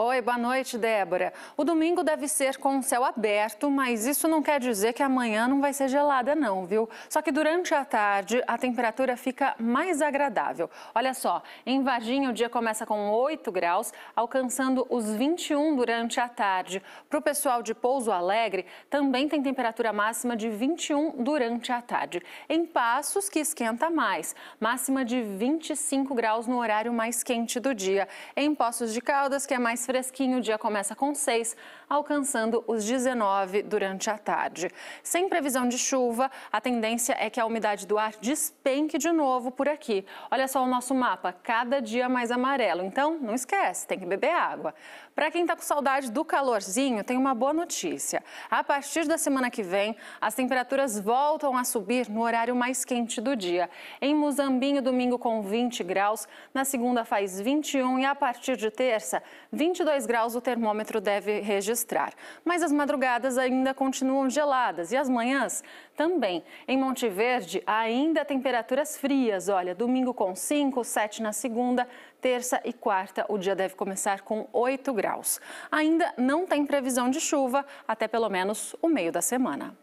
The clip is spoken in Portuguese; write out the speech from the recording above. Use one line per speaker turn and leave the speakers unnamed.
Oi, boa noite, Débora. O domingo deve ser com o céu aberto, mas isso não quer dizer que amanhã não vai ser gelada, não, viu? Só que durante a tarde a temperatura fica mais agradável. Olha só, em Varginha o dia começa com 8 graus, alcançando os 21 durante a tarde. Para o pessoal de Pouso Alegre, também tem temperatura máxima de 21 durante a tarde. Em Passos, que esquenta mais, máxima de 25 graus no horário mais quente do dia. Em Poços de Caldas, que é mais fresquinho, o dia começa com 6, alcançando os 19 durante a tarde. Sem previsão de chuva, a tendência é que a umidade do ar despenque de novo por aqui. Olha só o nosso mapa, cada dia mais amarelo. Então, não esquece, tem que beber água. Para quem está com saudade do calorzinho, tem uma boa notícia. A partir da semana que vem, as temperaturas voltam a subir no horário mais quente do dia. Em Muzambinho, domingo com 20 graus, na segunda faz 21 e a partir de terça, 20 22 graus o termômetro deve registrar, mas as madrugadas ainda continuam geladas e as manhãs também. Em Monte Verde, ainda temperaturas frias. Olha, domingo com 5, 7 na segunda, terça e quarta o dia deve começar com 8 graus. Ainda não tem previsão de chuva até pelo menos o meio da semana.